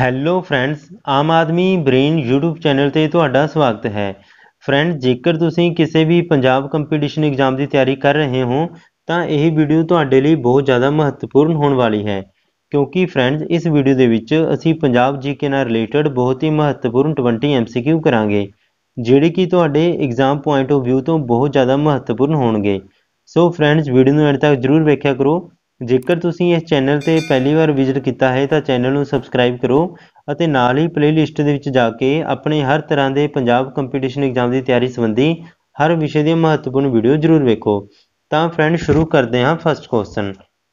hello friends Aam Aadmi brain YouTube channel ਤੇ ਤੁਹਾਡਾ ਸਵਾਗਤ ਹੈ ਫਰੈਂਡ ਜੇਕਰ ਤੁਸੀਂ ਕਿਸੇ ਵੀ ਪੰਜਾਬ ਕੰਪੀਟੀਸ਼ਨ ਐਗਜ਼ਾਮ ਦੀ ਤਿਆਰੀ ਕਰ ਰਹੇ ਹੋ ਤਾਂ ਇਹ ਵੀਡੀਓ ਤੁਹਾਡੇ ਲਈ ਬਹੁਤ ਜ਼ਿਆਦਾ ਮਹੱਤਵਪੂਰਨ ਹੋਣ ਵਾਲੀ ਹੈ ਕਿਉਂਕਿ ਫਰੈਂਡਸ ਇਸ ਵੀਡੀਓ ਦੇ ਵਿੱਚ ਅਸੀਂ ਪੰਜਾਬ ਜੀਕੇ ਨਾਲ ਰਿਲੇਟਡ ਬਹੁਤ ਹੀ ਮਹੱਤਵਪੂਰਨ 20 MCQ ਕਰਾਂਗੇ ਜਿਹੜੇ ਕਿ ਤੁਹਾਡੇ ਐਗਜ਼ਾਮ ਪੁਆਇੰਟ ਆਫ View ਤੋਂ ਬਹੁਤ ਜ਼ਿਆਦਾ ਮਹੱਤਵਪੂਰਨ ਹੋਣਗੇ ਸੋ ਫਰੈਂਡਸ ਵੀਡੀਓ ਨੂੰ ਅੰਤ ਤੱਕ ਜ਼ਰੂਰ ਵੇਖਿਆ ਕਰੋ ਜੇਕਰ ਤੁਸੀਂ ਇਸ ਚੈਨਲ ਤੇ ਪਹਿਲੀ ਵਾਰ ਵਿਜ਼ਿਟ ਕੀਤਾ ਹੈ ਤਾਂ ਚੈਨਲ ਨੂੰ ਸਬਸਕ੍ਰਾਈਬ ਕਰੋ ਅਤੇ ਨਾਲ ਹੀ ਪਲੇਲਿਸਟ ਦੇ ਵਿੱਚ ਜਾ ਕੇ ਆਪਣੇ ਹਰ ਤਰ੍ਹਾਂ ਦੇ ਪੰਜਾਬ ਕੰਪੀਟੀਸ਼ਨ ਐਗਜ਼ਾਮ ਦੀ ਤਿਆਰੀ ਸੰਬੰਧੀ ਹਰ ਵਿਸ਼ੇ ਦੀਆਂ ਮਹੱਤਵਪੂਰਨ ਵੀਡੀਓ ਜ਼ਰੂਰ ਵੇਖੋ ਤਾਂ ਫਰੈਂਡ ਸ਼ੁਰੂ ਕਰਦੇ ਹਾਂ ਫਸਟ ਕੁਐਸਚਨ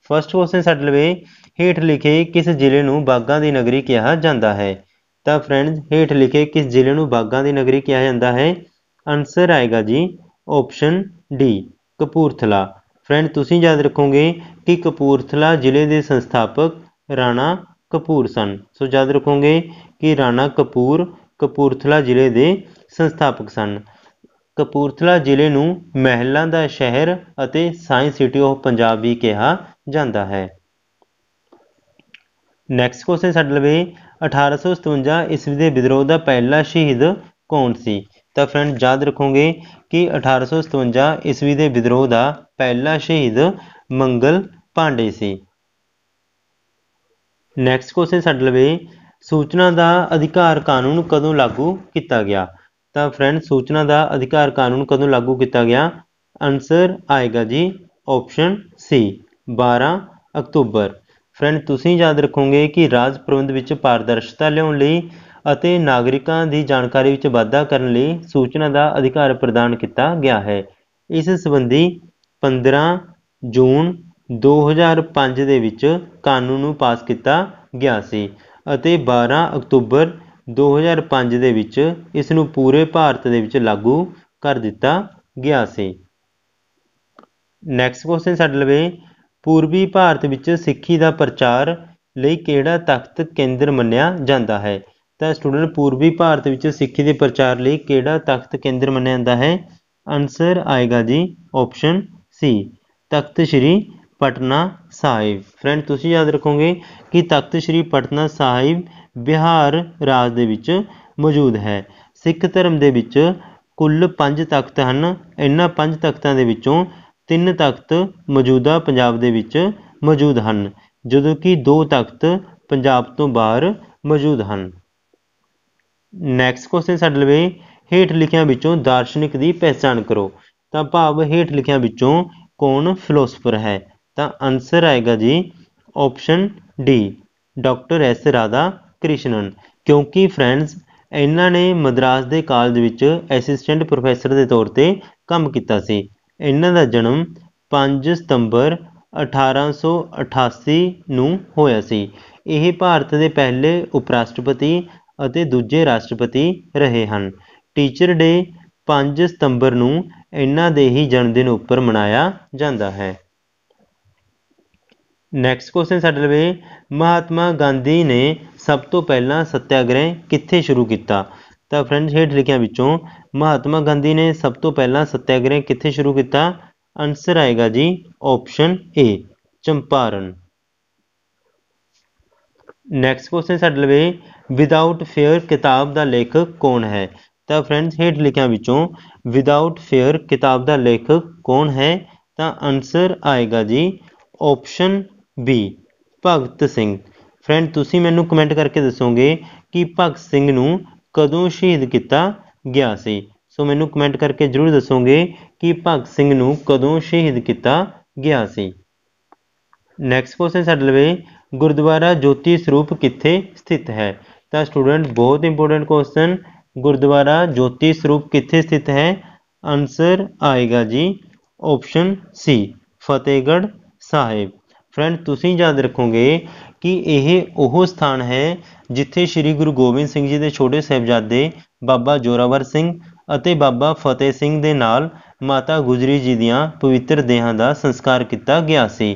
ਫਸਟ ਕੁਐਸਚਨ ਸਾਡੇ ਲਈ ਹੇਠ ਲਿਖੇ ਕਿਸ ਜ਼ਿਲ੍ਹੇ ਨੂੰ ਬਾਗਾਂ ਦੀ ਨਗਰੀ ਕਿਹਾ ਜਾਂਦਾ ਹੈ ਤਾਂ ਫਰੈਂਡਸ ਹੇਠ ਲਿਖੇ ਕਿਸ ਜ਼ਿਲ੍ਹੇ ਨੂੰ ਬਾਗਾਂ ਦੀ ਨਗਰੀ ਕਿਹਾ ਜਾਂਦਾ ਹੈ ਆਨਸਰ ਆਏਗਾ ਜੀ ਆਪਸ਼ਨ ਡੀ ਕਪੂਰਥਲਾ ਫਰੈਂਡ ਤੁਸੀਂ ਯਾਦ ਰੱਖੋਗੇ ਕਿ ਕਪੂਰਥਲਾ ਜ਼ਿਲ੍ਹੇ ਦੇ ਸੰਸਥਾਪਕ ਰਾਣਾ ਕਪੂਰ ਸਨ ਸੋ ਯਾਦ ਰੱਖੋਗੇ ਕਿ ਰਾਣਾ ਕਪੂਰ ਕਪੂਰਥਲਾ ਜ਼ਿਲ੍ਹੇ ਦੇ ਸੰਸਥਾਪਕ ਸਨ ਕਪੂਰਥਲਾ ਜ਼ਿਲ੍ਹੇ ਨੂੰ ਮਹਿਲਾਂ ਦਾ ਸ਼ਹਿਰ ਅਤੇ ਸਾਇੰਸ ਸਿਟੀ ਆਫ ਪੰਜਾਬ ਵੀ ਕਿਹਾ ਜਾਂਦਾ ਹੈ ਨੈਕਸਟ ਕੁਐਸਚਨ ਸਾਡੇ ਲਈ 1857 ਈਸਵੀ ਦੇ ਵਿਦਰੋਹ ਦਾ ਪਹਿਲਾ ਸ਼ਹੀਦ ਕੌਣ ਸੀ ਤਾਂ ਫਰੈਂਡ ਯਾਦ ਰੱਖੋਗੇ ਕਿ 1857 ਈਸਵੀ ਦੇ ਵਿਦਰੋਹ ਦਾ ਪਹਿਲਾ ਸ਼ਹੀਦ ਮੰਗਲ ਪਾਂਡੇ ਸੀ ਨੈਕਸਟ ਕੁਐਸਚਨ ਸਾਡੇ ਲਵੇ ਸੂਚਨਾ ਦਾ ਅਧਿਕਾਰ ਕਾਨੂੰਨ ਕਦੋਂ ਲਾਗੂ ਕੀਤਾ ਗਿਆ ਤਾਂ ਫਰੈਂਡ ਸੂਚਨਾ ਦਾ ਅਧਿਕਾਰ ਕਾਨੂੰਨ ਕਦੋਂ ਲਾਗੂ ਕੀਤਾ ਗਿਆ ਆਨਸਰ ਆਏਗਾ ਜੀ ਆਪਸ਼ਨ ਸੀ 12 ਅਕਤੂਬਰ ਫਰੈਂਡ ਤੁਸੀਂ ਯਾਦ ਰੱਖੋਗੇ ਕਿ ਰਾਜ ਪ੍ਰਬੰਧ ਵਿੱਚ ਪਾਰਦਰਸ਼ਤਾ ਲਿਆਉਣ ਲਈ ਅਤੇ ਨਾਗਰਿਕਾਂ ਦੀ ਜਾਣਕਾਰੀ ਵਿੱਚ ਵਾਧਾ ਕਰਨ ਲਈ ਸੂਚਨਾ ਦਾ ਅਧਿਕਾਰ ਪ੍ਰਦਾਨ ਕੀਤਾ ਗਿਆ ਹੈ ਇਸ ਸੰਬੰਧੀ ਪੰਦਰਾਂ ਜੂਨ ਦੋ ਹਜ਼ਾਰ ਪੰਜ ਦੇ ਵਿੱਚ ਕਾਨੂੰਨ ਨੂੰ ਪਾਸ ਕੀਤਾ ਗਿਆ ਸੀ ਅਤੇ ਬਾਰਾਂ ਅਕਤੂਬਰ ਦੋ ਹਜ਼ਾਰ ਪੰਜ ਦੇ ਵਿੱਚ ਇਸ ਨੂੰ ਪੂਰੇ ਭਾਰਤ ਦੇ ਵਿੱਚ ਲਾਗੂ ਕਰ ਦਿੱਤਾ ਗਿਆ ਸੀ ਨੈਕਸਟ ਕੁਐਸਚਨ ਸਾਡੇ ਲਵੇ ਪੂਰਬੀ ਭਾਰਤ ਵਿੱਚ ਸਿੱਖੀ ਦਾ ਪ੍ਰਚਾਰ ਲਈ ਕਿਹੜਾ ਤਖਤ ਕੇਂਦਰ ਮੰਨਿਆ ਜਾਂਦਾ ਹੈ ਤਾਂ ਸਟੂਡੈਂਟ ਪੂਰਬੀ ਭਾਰਤ ਵਿੱਚ ਸਿੱਖੀ ਦੇ ਪ੍ਰਚਾਰ ਲਈ ਕਿਹੜਾ ਤਖਤ ਕੇਂਦਰ ਮੰਨਿਆ ਜਾਂਦਾ ਹੈ ਆਨਸਰ ਆਏਗਾ ਜੀ option C Takht Sri Patna Sahib friend ਤੁਸੀਂ ਯਾਦ ਰੱਖੋਗੇ ਕਿ ਤਖਤ ਸ੍ਰੀ ਪਟਨਾ ਸਾਹਿਬ ਬਿਹਾਰ ਰਾਜ ਦੇ ਵਿੱਚ ਮੌਜੂਦ ਹੈ ਸਿੱਖ ਧਰਮ ਦੇ ਵਿੱਚ ਕੁੱਲ 5 ਤਖਤ ਹਨ ਇਹਨਾਂ 5 ਤਖਤਾਂ ਦੇ ਵਿੱਚੋਂ ਤਿੰਨ ਤਖਤ ਮੌਜੂਦਾ ਪੰਜਾਬ ਦੇ ਵਿੱਚ ਮੌਜੂਦ ਹਨ ਜਦੋਂ ਕਿ ਦੋ ਤਖਤ ਪੰਜਾਬ ਤੋਂ ਬਾਹਰ ਮੌਜੂਦ ਹਨ ਨੈਕਸਟ ਕੁਐਸਚਨ ਸਾਡੇ ਲਈ ਹੇਠ ਲਿਖਿਆਂ ਵਿੱਚੋਂ ਦਾਰਸ਼ਨਿਕ ਦੀ ਪਛਾਣ ਕਰੋ ਤਾਂ ਭਾਵ ਹੇਠ ਲਿਖਿਆਂ ਵਿੱਚੋਂ ਕੌਣ ਫਿਲਾਸਫਰ ਹੈ ਤਾਂ ਆਨਸਰ ਆਏਗਾ ਜੀ option D doctor S Radha Krishnan ਕਿਉਂਕਿ ਫਰੈਂਡਸ ਇਹਨਾਂ ਨੇ ਮਦਰਾਸ ਦੇ ਕਾਲਜ ਵਿੱਚ ਅਸਿਸਟੈਂਟ ਪ੍ਰੋਫੈਸਰ ਦੇ ਤੌਰ ਤੇ ਕੰਮ ਕੀਤਾ ਸੀ ਇਹਨਾਂ ਦਾ ਜਨਮ 5 ਸਤੰਬਰ 1888 ਨੂੰ ਹੋਇਆ ਸੀ ਇਹ ਭਾਰਤ ਦੇ ਪਹਿਲੇ ਉਪ ਰਾਸ਼ਟਰਪਤੀ ਅਤੇ ਦੂਜੇ ਰਾਸ਼ਟਰਪਤੀ ਰਹੇ ਹਨ ਟੀਚਰ ਡੇ 5 ਸਤੰਬਰ ਨੂੰ ਇਹਨਾਂ ਦੇ ਹੀ ਜਨਮ ਦਿਨ ਉੱਪਰ ਮਨਾਇਆ ਜਾਂਦਾ ਹੈ ਨੈਕਸਟ ਕੁਐਸਚਨ ਸਾਡੇ ਲਵੇ ਮਹਾਤਮਾ ਗਾਂਧੀ ਨੇ ਸਭ ਤੋਂ ਪਹਿਲਾਂ ਸਤਿਆਗ੍ਰਹਿ ਕਿੱਥੇ ਸ਼ੁਰੂ ਕੀਤਾ ਤਾਂ ਫਰੈਂਡਸ ਹੇਠ ਲਿਖਿਆਂ ਵਿੱਚੋਂ ਮਹਾਤਮਾ ਗਾਂਧੀ ਨੇ ਸਭ ਤੋਂ ਪਹਿਲਾਂ ਸਤਿਆਗ੍ਰਹਿ ਕਿੱਥੇ ਸ਼ੁਰੂ ਕੀਤਾ ਆਨਸਰ ਆਏਗਾ ਜੀ option A Champaran next question ਸਾਡੇ ਲਵੇ ਵਿਦਆਊਟ ਫੇਅਰ ਕਿਤਾਬ ਦਾ ਲੇਖਕ ਕੌਣ ਹੈ ਤਾਂ ਫਰੈਂਡਸ ਹੇਠ ਲਿਖਿਆਂ ਵਿੱਚੋਂ ਵਿਦਆਊਟ ਫੇਅਰ ਕਿਤਾਬ ਦਾ ਲੇਖਕ ਕੌਣ ਹੈ ਤਾਂ ਆਨਸਰ ਆਏਗਾ ਜੀ option B Bhagat Singh friend ਤੁਸੀਂ ਮੈਨੂੰ ਕਮੈਂਟ ਕਰਕੇ ਦੱਸੋਗੇ ਕਿ ਭਗਤ ਸਿੰਘ ਨੂੰ ਕਦੋਂ ਸ਼ਹੀਦ ਕੀਤਾ ਗਿਆ ਸੀ ਸੋ ਮੈਨੂੰ ਕਮੈਂਟ ਕਰਕੇ ਜਰੂਰ ਦੱਸੋਗੇ ਕਿ ਭਗਤ ਸਿੰਘ ਨੂੰ ਕਦੋਂ ਸ਼ਹੀਦ ਕੀਤਾ ਗਿਆ ਸੀ ਨੈਕਸਟ ਕੁਐਸਚਨ ਸਾਡੇ ਲਈ ਗੁਰਦੁਆਰਾ ਜੋਤੀ ਸਰੂਪ ਕਿੱਥੇ ਸਥਿਤ ਹੈ ਤਾਂ ਸਟੂਡੈਂਟ ਬਹੁਤ ਇੰਪੋਰਟੈਂਟ ਕੁਐਸਚਨ ਗੁਰਦੁਆਰਾ ਜੋਤੀ ਸਰੂਪ ਕਿੱਥੇ ਸਥਿਤ ਹੈ ਆਨਸਰ ਆਏਗਾ ਜੀ option C Fatehgarh Sahib friend ਤੁਸੀਂ ਯਾਦ ਰੱਖੋਗੇ ਕਿ ਇਹ ਉਹ ਸਥਾਨ ਹੈ ਜਿੱਥੇ ਸ੍ਰੀ ਗੁਰੂ ਗੋਬਿੰਦ ਸਿੰਘ ਜੀ ਦੇ ਛੋਟੇ ਸਹਿਬਜ਼ਾਦੇ ਬਾਬਾ ਜੋਰਾਵਰ ਸਿੰਘ ਅਤੇ ਬਾਬਾ ਫਤਿਹ ਸਿੰਘ ਦੇ ਨਾਲ ਮਾਤਾ ਗੁਜਰੀ ਜੀ ਦੀਆਂ ਪਵਿੱਤਰ ਦੇਹਾਂ ਦਾ ਸੰਸਕਾਰ ਕੀਤਾ ਗਿਆ ਸੀ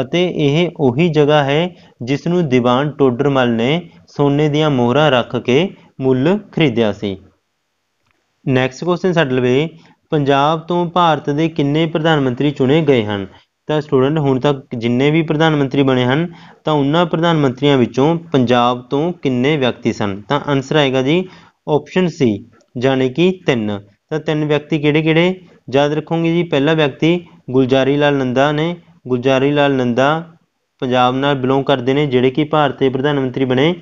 ਅਤੇ ਇਹ ਉਹੀ ਜਗ੍ਹਾ ਹੈ ਜਿਸ ਨੂੰ ਦੀਵਾਨ ਟੋਡਰਮਲ ਨੇ ਸੋਨੇ ਦੀਆਂ ਮੋਹਰਾਂ ਰੱਖ ਕੇ ਮੁੱਲ ਖਰੀਦਿਆ ਸੀ ਨੈਕਸਟ ਕੁਐਸਚਨ ਸਾਡੇ ਲਵੇ ਪੰਜਾਬ ਤੋਂ ਭਾਰਤ ਦੇ ਕਿੰਨੇ ਪ੍ਰਧਾਨ ਮੰਤਰੀ ਚੁਣੇ ਗਏ ਹਨ ਤਾਂ ਸਟੂਡੈਂਟ ਹੁਣ ਤੱਕ ਜਿੰਨੇ ਵੀ ਪ੍ਰਧਾਨ ਮੰਤਰੀ ਬਣੇ ਹਨ ਤਾਂ ਉਹਨਾਂ ਪ੍ਰਧਾਨ ਮੰਤਰੀਆਂ ਵਿੱਚੋਂ ਪੰਜਾਬ ਤੋਂ ਕਿੰਨੇ ਵਿਅਕਤੀ ਸਨ ਤਾਂ ਆਨਸਰ ਆਏਗਾ ਜੀ ਆਪਸ਼ਨ ਸੀ ਯਾਨੀ ਕਿ 3 ਤਾਂ ਤਿੰਨ ਵਿਅਕਤੀ ਕਿਹੜੇ-ਕਿਹੜੇ ਯਾਦ ਰੱਖੋਗੇ ਜੀ ਪਹਿਲਾ ਵਿਅਕਤੀ ਗੁਲਜਾਰੀ ਲਾਲ ਨੰਦਾ ਨੇ ਗੁਲਜਾਰੀ ਲਾਲ ਨੰਦਾ ਪੰਜਾਬ ਨਾਲ ਬਿਲੋਂਗ ਕਰਦੇ ਨੇ ਜਿਹੜੇ ਕਿ ਭਾਰਤ ਦੇ ਪ੍ਰਧਾਨ ਮੰਤਰੀ ਬਣੇ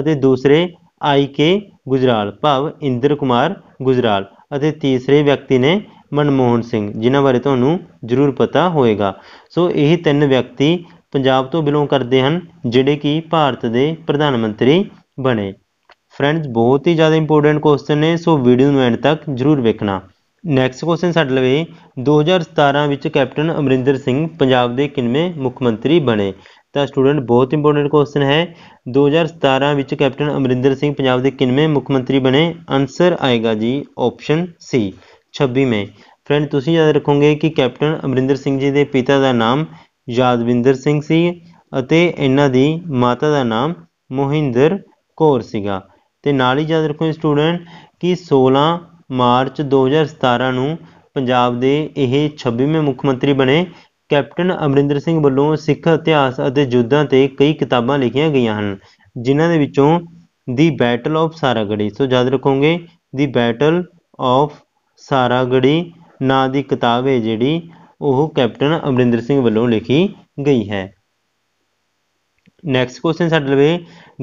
ਅਤੇ ਦੂਸਰੇ ਆਈ ਕੇ ਗੁਜਰਾਲ ਭਾਵ ਇੰਦਰ ਕੁਮਾਰ ਗੁਜਰਾਲ ਅਤੇ ਤੀਸਰੇ ਵਿਅਕਤੀ ਨੇ ਮਨਮੋਹਨ ਸਿੰਘ ਜਿਨ੍ਹਾਂ ਬਾਰੇ ਤੁਹਾਨੂੰ ਜ਼ਰੂਰ ਪਤਾ ਹੋਵੇਗਾ ਸੋ ਇਹ ਤਿੰਨ ਵਿਅਕਤੀ ਪੰਜਾਬ ਤੋਂ ਬਿਲੋਂਗ ਕਰਦੇ ਹਨ ਜਿਹੜੇ ਕਿ ਭਾਰਤ ਦੇ ਪ੍ਰਧਾਨ ਮੰਤਰੀ ਬਣੇ ਫਰੈਂਡਸ ਬਹੁਤ ਹੀ ਜ਼ਿਆਦਾ ਇੰਪੋਰਟੈਂਟ ਕੁਐਸਚਨ ਨੇ ਸੋ ਵੀਡੀਓ ਨੂੰ ਐਂਡ ਤੱਕ ਜ਼ਰੂਰ ਵੇਖਣਾ ਨੈਕਸਟ ਕੁਐਸਚਨ ਸਾਡੇ ਲਵੇ 2017 ਵਿੱਚ ਕੈਪਟਨ ਅਮਰਿੰਦਰ ਸਿੰਘ ਪੰਜਾਬ ਦੇ ਕਿੰਨਵੇਂ ਮੁੱਖ ਮੰਤਰੀ ਬਣੇ ਤਾਂ ਸਟੂਡੈਂਟ ਬਹੁਤ ਇੰਪੋਰਟੈਂਟ ਕੁਐਸਚਨ ਹੈ 2017 ਵਿੱਚ ਕੈਪਟਨ ਅਮਰਿੰਦਰ ਸਿੰਘ ਪੰਜਾਬ ਦੇ ਕਿੰਨਵੇਂ ਮੁੱਖ ਮੰਤਰੀ ਬਣੇ ਆਨਸਰ ਆਏਗਾ ਜੀ ਆਪਸ਼ਨ ਸੀ 26ਵੇਂ ਫਰੈਂਡ ਤੁਸੀਂ ਯਾਦ ਰੱਖੋਗੇ ਕਿ ਕੈਪਟਨ ਅਮਰਿੰਦਰ ਸਿੰਘ ਜੀ ਦੇ ਪਿਤਾ ਦਾ ਨਾਮ ਯਾਦਵਿੰਦਰ ਸਿੰਘ ਸੀ ਅਤੇ ਇਹਨਾਂ ਦੀ ਮਾਤਾ ਦਾ ਨਾਮ ਮੋਹਿੰਦਰ ਕੌਰ ਸੀਗਾ ਤੇ ਨਾਲ ਹੀ ਯਾਦ ਰੱਖੋ ਸਟੂਡੈਂਟ ਕਿ 16 ਮਾਰਚ 2017 ਨੂੰ ਪੰਜਾਬ ਦੇ ਇਹ 26ਵੇਂ ਮੁੱਖ ਮੰਤਰੀ ਬਣੇ ਕੈਪਟਨ ਅਮਰਿੰਦਰ ਸਿੰਘ ਵੱਲੋਂ ਸਿੱਖ ਇਤਿਹਾਸ ਅਤੇ ਯੁੱਧਾਂ ਤੇ ਕਈ ਕਿਤਾਬਾਂ ਲਿਖੀਆਂ ਗਈਆਂ ਹਨ ਜਿਨ੍ਹਾਂ ਦੇ ਵਿੱਚੋਂ ਦੀ ਬੈਟਲ ਆਫ ਸਾਰਾਗੜੀ ਸੋ ਯਾਦ ਰੱਖੋਗੇ ਦੀ ਬੈਟਲ ਆਫ ਸਾਰਾਗੜੀ ਨਾਂ ਦੀ ਕਿਤਾਬ ਹੈ ਜਿਹੜੀ ਉਹ ਕੈਪਟਨ ਅਮਰਿੰਦਰ ਸਿੰਘ ਵੱਲੋਂ ਲਿਖੀ ਗਈ ਹੈ ਨੈਕਸਟ ਕੁਐਸਚਨ ਸਾਡੇ ਲਵੇ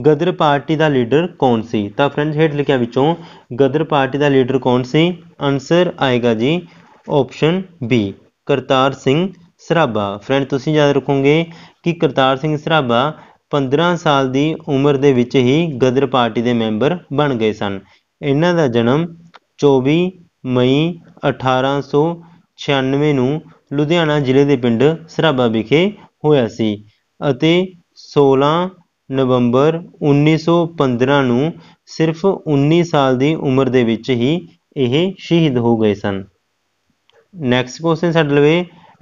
ਗਦਰ ਪਾਰਟੀ ਦਾ ਲੀਡਰ ਕੌਣ ਸੀ ਤਾਂ ਫਰੈਂਡਸ ਹੇਠ ਲਿਖਿਆ ਵਿੱਚੋਂ ਗਦਰ ਪਾਰਟੀ ਦਾ ਲੀਡਰ ਕੌਣ ਸੀ ਆਨਸਰ ਆਏਗਾ ਜੀ option B Kartar Singh Sarabha friend ਤੁਸੀਂ ਯਾਦ ਰੱਖੋਗੇ ਕਿ ਕਰਤਾਰ ਸਿੰਘ ਸਰਾਭਾ 15 ਸਾਲ ਦੀ ਉਮਰ ਦੇ ਵਿੱਚ ਹੀ ਗਦਰ ਪਾਰਟੀ ਦੇ ਮੈਂਬਰ ਬਣ ਗਏ ਸਨ ਇਹਨਾਂ ਦਾ ਜਨਮ 24 ਮਈ 1896 ਨੂੰ ਲੁਧਿਆਣਾ ਜ਼ਿਲ੍ਹੇ ਦੇ ਪਿੰਡ ਸਰਾਭਾ ਵਿਖੇ ਹੋਇਆ ਸੀ ਅਤੇ 16 ਨਵੰਬਰ 1915 ਨੂੰ ਸਿਰਫ 19 ਸਾਲ ਦੀ ਉਮਰ ਦੇ ਵਿੱਚ ਹੀ ਇਹ ਸ਼ਹੀਦ ਹੋ ਗਏ ਸਨ ਨੈਕਸਟ ਕੁਐਸਚਨ ਸਾਡੇ ਲਵੇ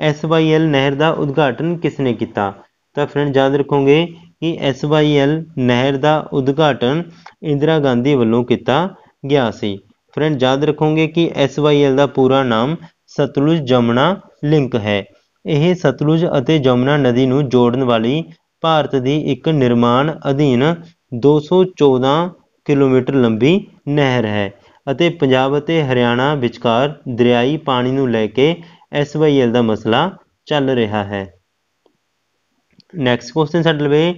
ਐਸਵਾਈਐਲ ਨਹਿਰ ਦਾ ਉਦਘਾਟਨ ਕਿਸਨੇ ਕੀਤਾ ਤਾਂ ਫਰੈਂਡ ਯਾਦ ਰੱਖੋਗੇ ਕਿ ਐਸਵਾਈਐਲ ਨਹਿਰ ਦਾ ਉਦਘਾਟਨ ਇੰਦਰਾ ਗਾਂਧੀ ਵੱਲੋਂ ਕੀਤਾ ਗਿਆ ਸੀ ਫਰੈਂਡ ਯਾਦ ਰੱਖੋਗੇ ਕਿ ਐਸਵਾਈਐਲ ਦਾ ਪੂਰਾ ਨਾਮ ਸਤਲੁਜ ਜਮਨਾ ਲਿੰਕ ਹੈ ਇਹ ਸਤਲੁਜ ਅਤੇ ਜਮਨਾ ਨਦੀ ਨੂੰ ਜੋੜਨ ਵਾਲੀ ਭਾਰਤ ਦੀ ਇੱਕ ਨਿਰਮਾਣ ਅਧੀਨ 214 ਕਿਲੋਮੀਟਰ ਲੰਬੀ ਨਹਿਰ ਹੈ ਅਤੇ ਪੰਜਾਬ ਅਤੇ ਹਰਿਆਣਾ ਵਿਚਕਾਰ ਦਰਿਆਈ ਪਾਣੀ ਨੂੰ ਲੈ ਕੇ ਐਸਵਾਈਐਲ ਦਾ ਮਸਲਾ ਚੱਲ ਰਿਹਾ ਹੈ ਨੈਕਸਟ ਕੁਐਸਚਨ ਸਾਡੇ ਲਈ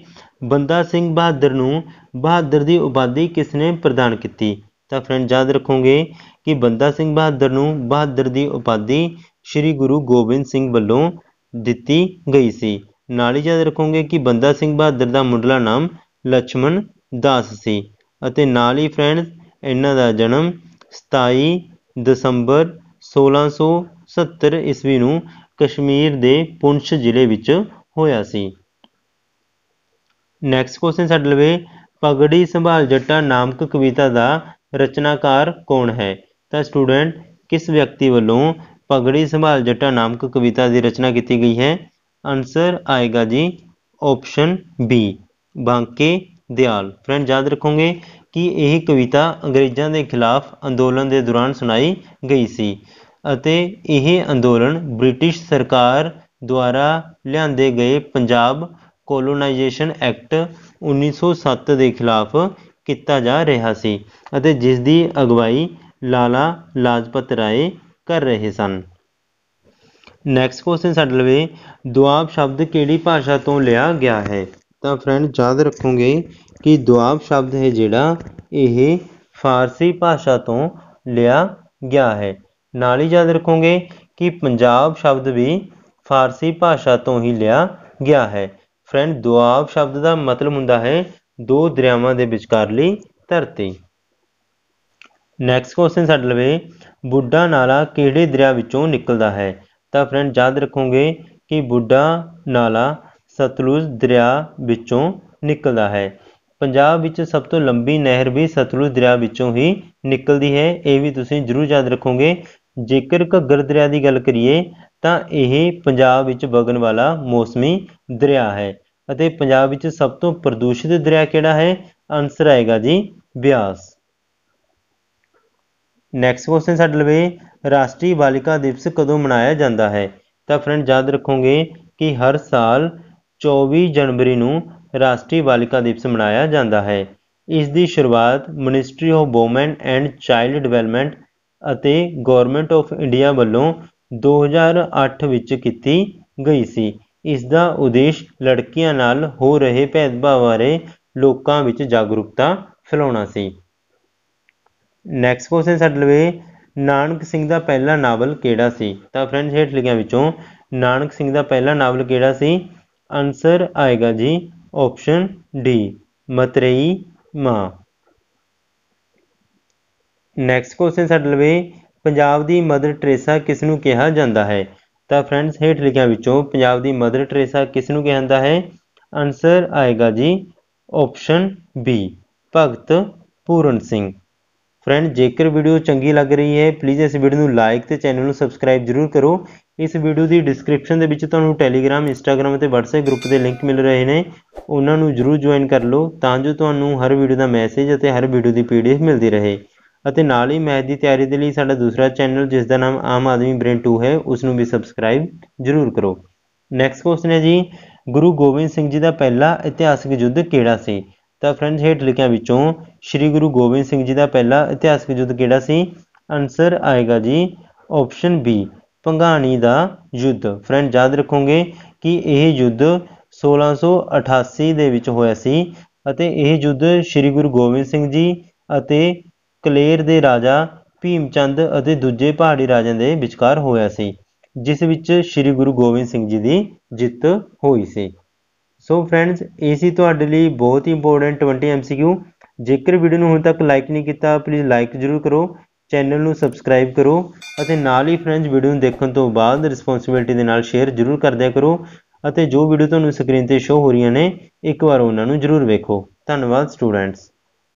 ਬੰਦਾ ਸਿੰਘ ਬਹਾਦਰ ਨੂੰ ਬਹਾਦਰ ਦੀ ਉਪਾਧੀ ਕਿਸ ਨੇ ਪ੍ਰਦਾਨ ਕੀਤੀ ਤਾਂ ਫਰੈਂਡ ਯਾਦ ਰੱਖੋਗੇ ਕਿ ਬੰਦਾ ਸਿੰਘ ਬਹਾਦਰ ਨੂੰ ਬਹਾਦਰ ਦੀ ਉਪਾਧੀ ਸ੍ਰੀ ਗੁਰੂ ਗੋਬਿੰਦ ਸਿੰਘ ਵੱਲੋਂ ਦਿੱਤੀ ਗਈ ਸੀ ਨਾਲ ਹੀ ਯਾਦ ਰੱਖੋਗੇ ਕਿ ਬੰਦਾ ਸਿੰਘ ਬਹਾਦਰ ਦਾ ਮੁੱਢਲਾ ਨਾਮ ਲਛਮਣ ਦਾਸ ਸੀ ਅਤੇ ਨਾਲ ਹੀ ਫਰੈਂਡਸ ਇਹਨਾਂ ਦਾ ਜਨਮ 27 ਦਸੰਬਰ 1600 70 ਈਸਵੀ ਨੂੰ ਕਸ਼ਮੀਰ ਦੇ ਪੁੰਛ ਜ਼ਿਲ੍ਹੇ ਵਿੱਚ ਹੋਇਆ ਸੀ ਨੈਕਸਟ ਕੁਐਸਚਨ ਸਾਡੇ ਲਵੇ ਪਗੜੀ ਸੰਭਾਲ ਜੱਟਾ ਨਾਮਕ ਕਵਿਤਾ ਦਾ ਰਚਨਾਕਾਰ ਕੌਣ ਹੈ ਤਾਂ ਸਟੂਡੈਂਟ ਕਿਸ ਵਿਅਕਤੀ ਵੱਲੋਂ ਪਗੜੀ ਸੰਭਾਲ ਜੱਟਾ ਨਾਮਕ ਕਵਿਤਾ ਦੀ ਰਚਨਾ ਕੀਤੀ ਗਈ ਹੈ ਆਨਸਰ ਆਏਗਾ ਜੀ option B Banke Dayal friend ਯਾਦ ਰੱਖੋਗੇ ਕਿ ਇਹ ਕਵਿਤਾ ਅੰਗਰੇਜ਼ਾਂ ਦੇ ਖਿਲਾਫ ਅੰਦੋਲਨ ਦੇ ਦੌਰਾਨ ਸੁਣਾਈ ਗਈ ਸੀ ਅਤੇ ਇਹ ਅੰਦੋਲਨ ਬ੍ਰਿਟਿਸ਼ ਸਰਕਾਰ ਦੁਆਰਾ ਲਿਆਂਦੇ ਗਏ ਪੰਜਾਬ ਕੋਲੋਨਾਈਜੇਸ਼ਨ ਐਕਟ 1907 ਦੇ ਖਿਲਾਫ ਕੀਤਾ ਜਾ ਰਿਹਾ ਸੀ ਅਤੇ ਜਿਸ ਦੀ ਅਗਵਾਈ ਲਾਲਾ ਲਾਜਪਤ ਰਾਏ ਕਰ ਰਹੇ ਸਨ ਨੈਕਸਟ ਕੁਐਸਚਨ ਸਾਡੇ ਲਵੇ ਦੁਆਬ ਸ਼ਬਦ ਕਿਹੜੀ ਭਾਸ਼ਾ ਤੋਂ ਲਿਆ ਗਿਆ ਹੈ ਤਾਂ ਫਰੈਂਡ ਯਾਦ ਰੱਖੋਗੇ ਕਿ ਦੁਆਬ ਸ਼ਬਦ ਹੈ ਜਿਹੜਾ ਇਹ ਫਾਰਸੀ ਭਾਸ਼ਾ ਤੋਂ ਲਿਆ ਗਿਆ ਹੈ ਨਾਲ ਹੀ ਯਾਦ ਰੱਖੋਗੇ ਕਿ ਪੰਜਾਬ ਸ਼ਬਦ ਵੀ ਫਾਰਸੀ ਭਾਸ਼ਾ ਤੋਂ ਹੀ ਲਿਆ ਗਿਆ ਹੈ ਫਰੈਂਡ ਦੁਆਬ ਸ਼ਬਦ ਦਾ ਮਤਲਬ ਹੁੰਦਾ ਹੈ ਦੋ ਦਰਿਆਵਾਂ ਦੇ ਵਿਚਕਾਰਲੀ ਧਰਤੀ ਨੈਕਸਟ ਕੁਐਸਚਨ ਸਾਡੇ ਲਵੇ ਬੁੱਢਾ ਨਾਲਾ ਕਿਹੜੇ ਦਰਿਆ ਵਿੱਚੋਂ ਨਿਕਲਦਾ ਹੈ ਤਾਂ ਫਰੈਂਡ ਯਾਦ ਰੱਖੋਗੇ ਕਿ ਬੁੱਢਾ ਨਾਲਾ ਸਤਲੁਜ ਦਰਿਆ ਵਿੱਚੋਂ ਨਿਕਲਦਾ ਹੈ ਪੰਜਾਬ ਵਿੱਚ ਸਭ ਤੋਂ ਲੰਬੀ ਨਹਿਰ ਵੀ ਸਤਲੁਜ ਦਰਿਆ ਵਿੱਚੋਂ ਹੀ ਨਿਕਲਦੀ ਹੈ ਇਹ ਵੀ ਤੁਸੀਂ ਜ਼ਰੂਰ ਯਾਦ ਰੱਖੋਗੇ ਜੇਕਰ ਘੱਗਰ ਦਰਿਆ ਦੀ ਗੱਲ ਕਰੀਏ ਤਾਂ ਇਹ ਪੰਜਾਬ ਵਿੱਚ ਵਗਣ ਵਾਲਾ ਮੌਸਮੀ ਦਰਿਆ ਹੈ ਅਤੇ ਪੰਜਾਬ ਵਿੱਚ ਸਭ ਤੋਂ ਪ੍ਰਦੂਸ਼ਿਤ ਦਰਿਆ ਕਿਹੜਾ ਹੈ ਆਨਸਰ ਆਏਗਾ ਜੀ ਬਿਆਸ ਨੈਕਸਟ ਕੁਐਸਚਨ ਸਾਡੇ ਲਵੇ ਰਾਸ਼ਟਰੀ ਬਾਲਿਕਾ ਦਿਵਸ ਕਦੋਂ ਮਨਾਇਆ ਜਾਂਦਾ ਹੈ ਤਾਂ ਫਰੈਂਡ ਯਾਦ ਰੱਖੋਗੇ ਕਿ ਹਰ ਸਾਲ 24 ਜਨਵਰੀ ਨੂੰ ਰਾਸ਼ਟਰੀ ਬਾਲਿਕਾ ਦਿਵਸ ਮਨਾਇਆ ਜਾਂਦਾ ਹੈ ਇਸ ਦੀ ਸ਼ੁਰੂਆਤ ministry of women and child development ਅਤੇ ਗਵਰਨਮੈਂਟ ਆਫ ਇੰਡੀਆ ਵੱਲੋਂ 2008 ਵਿੱਚ ਕੀਤੀ ਗਈ ਸੀ ਇਸ ਦਾ ਉਦੇਸ਼ ਲੜਕੀਆਂ ਨਾਲ ਹੋ ਰਹੇ ਭੇਦਭਾਵ ਬਾਰੇ ਲੋਕਾਂ ਵਿੱਚ ਜਾਗਰੂਕਤਾ ਫੈਲਾਉਣਾ ਸੀ ਨੈਕਸਟ ਕੁਐਸਚਨ ਸਾਡੇ ਲਈ ਨਾਨਕ ਸਿੰਘ ਦਾ ਪਹਿਲਾ ਨਾਵਲ ਕਿਹੜਾ ਸੀ ਤਾਂ ਫਰੈਂਡਸ ਹੇਠ ਲਿਖਿਆਂ ਵਿੱਚੋਂ ਨਾਨਕ ਸਿੰਘ ਦਾ ਪਹਿਲਾ ਨਾਵਲ ਕਿਹੜਾ ਸੀ ਆਨਸਰ ਆਏਗਾ ਜੀ ਆਪਸ਼ਨ ਡੀ ਮਤਰੇਈ ਮਾਂ ਨੈਕਸਟ ਕੁਐਸਚਨ ਸਾਡੇ ਲਈ ਪੰਜਾਬ ਦੀ ਮਦਰ ਟ੍ਰੇਸਾ ਕਿਸ ਨੂੰ ਕਿਹਾ ਜਾਂਦਾ ਹੈ ਤਾਂ ਫਰੈਂਡਸ ਹੇਠ ਲਿਖਿਆਂ ਵਿੱਚੋਂ ਪੰਜਾਬ ਦੀ ਮਦਰ ਟ੍ਰੇਸਾ ਕਿਸ ਨੂੰ ਕਿਹਾ ਜਾਂਦਾ ਹੈ ਆਨਸਰ ਆਏਗਾ ਜੀ option B Bhagat Puran Singh friend ਜੇਕਰ ਵੀਡੀਓ ਚੰਗੀ ਲੱਗ ਰਹੀ ਹੈ ਪਲੀਜ਼ ਇਸ ਵੀਡੀਓ ਨੂੰ ਲਾਈਕ ਤੇ ਚੈਨਲ ਨੂੰ ਸਬਸਕ੍ਰਾਈਬ ਜ਼ਰੂਰ ਕਰੋ ਇਸ ਵੀਡੀਓ ਦੀ ਡਿਸਕ੍ਰਿਪਸ਼ਨ ਦੇ ਵਿੱਚ ਤੁਹਾਨੂੰ ਟੈਲੀਗ੍ਰam ਇੰਸਟਾਗ੍ਰam ਅਤੇ WhatsApp ਗਰੁੱਪ ਦੇ ਲਿੰਕ ਮਿਲ ਰਹੇ ਨੇ ਉਹਨਾਂ ਨੂੰ ਜ਼ਰੂਰ ਜੁਆਇਨ ਕਰ ਲਓ ਤਾਂ ਜੋ ਤੁਹਾਨੂੰ ਹਰ ਵੀਡੀਓ ਦਾ ਮੈਸੇਜ ਅਤੇ ਹਰ ਵੀਡੀਓ ਦੀ ਪੀਡੀਐਫ ਮਿਲਦੀ ਰਹੇ ਅਤੇ ਨਾਲ ਹੀ ਮੈਚ ਦੀ ਤਿਆਰੀ ਦੇ ਲਈ ਸਾਡਾ ਦੂਸਰਾ ਚੈਨਲ ਜਿਸ ਦਾ ਨਾਮ ਆਮ ਆਦਮੀ ਬ੍ਰੇਨ 2 ਹੈ ਉਸ ਨੂੰ ਵੀ ਸਬਸਕ੍ਰਾਈਬ ਜ਼ਰੂਰ ਕਰੋ ਨੈਕਸਟ ਕੁਐਸਚਨ ਹੈ ਜੀ ਗੁਰੂ ਗੋਬਿੰਦ ਸਿੰਘ ਜੀ ਦਾ ਪਹਿਲਾ ਇਤਿਹਾਸਿਕ ਯੁੱਧ ਕਿਹੜਾ ਸੀ ਤਾਂ ਫਰੈਂਡਸ ਹੇਠ ਲਿਖਿਆਂ ਵਿੱਚੋਂ ਸ੍ਰੀ ਗੁਰੂ ਗੋਬਿੰਦ ਸਿੰਘ ਜੀ ਦਾ ਪਹਿਲਾ ਇਤਿਹਾਸਿਕ ਯੁੱਧ ਕਿਹੜਾ ਸੀ ਆਨਸਰ ਆਏਗਾ ਜੀ ਆਪਸ਼ਨ ਬੀ ਪੰਗਾਣੀ ਦਾ ਯੁੱਧ ਫਰੈਂਡ ਯਾਦ ਰੱਖੋਗੇ ਕਿ ਇਹ ਯੁੱਧ 1688 ਦੇ ਵਿੱਚ ਹੋਇਆ ਸੀ ਅਤੇ ਇਹ ਯੁੱਧ ਸ੍ਰੀ ਗੁਰੂ ਗੋਬਿੰਦ ਸਿੰਘ ਜੀ ਅਤੇ ਕਲੇਰ ਦੇ ਰਾਜਾ ਭੀਮਚੰਦ ਅਤੇ ਦੂਜੇ ਪਹਾੜੀ ਰਾਜਿਆਂ ਦੇ ਵਿਚਕਾਰ ਹੋਇਆ ਸੀ ਜਿਸ ਵਿੱਚ ਸ੍ਰੀ ਗੁਰੂ ਗੋਬਿੰਦ ਸਿੰਘ ਜੀ ਦੀ ਜਿੱਤ ਹੋਈ ਸੀ ਸੋ ਫਰੈਂਡਸ ਇਹ ਸੀ ਤੁਹਾਡੇ ਲਈ ਬਹੁਤ ਹੀ ਇੰਪੋਰਟੈਂਟ 20 MCQ ਜੇਕਰ ਵੀਡੀਓ ਨੂੰ ਹੁਣ ਤੱਕ ਲਾਈਕ ਨਹੀਂ ਕੀਤਾ ਪਲੀਜ਼ ਲਾਈਕ ਜ਼ਰੂਰ ਕਰੋ ਚੈਨਲ ਨੂੰ ਸਬਸਕ੍ਰਾਈਬ ਕਰੋ ਅਤੇ ਨਾਲ ਹੀ ਫਰੈਂਡਸ ਵੀਡੀਓ ਨੂੰ ਦੇਖਣ ਤੋਂ ਬਾਅਦ ਰਿਸਪੌਂਸਿਬਿਲਟੀ ਦੇ ਨਾਲ ਸ਼ੇਅਰ ਜ਼ਰੂਰ ਕਰਦਿਆ ਕਰੋ ਅਤੇ ਜੋ ਵੀਡੀਓ ਤੁਹਾਨੂੰ ਸਕਰੀਨ ਤੇ ਸ਼ੋ ਹੋ ਰਹੀਆਂ ਨੇ ਇੱਕ ਵਾਰ ਉਹਨਾਂ ਨੂੰ ਜ਼ਰੂਰ ਵੇਖੋ ਧੰਨਵਾਦ ਸਟੂਡੈਂਟਸ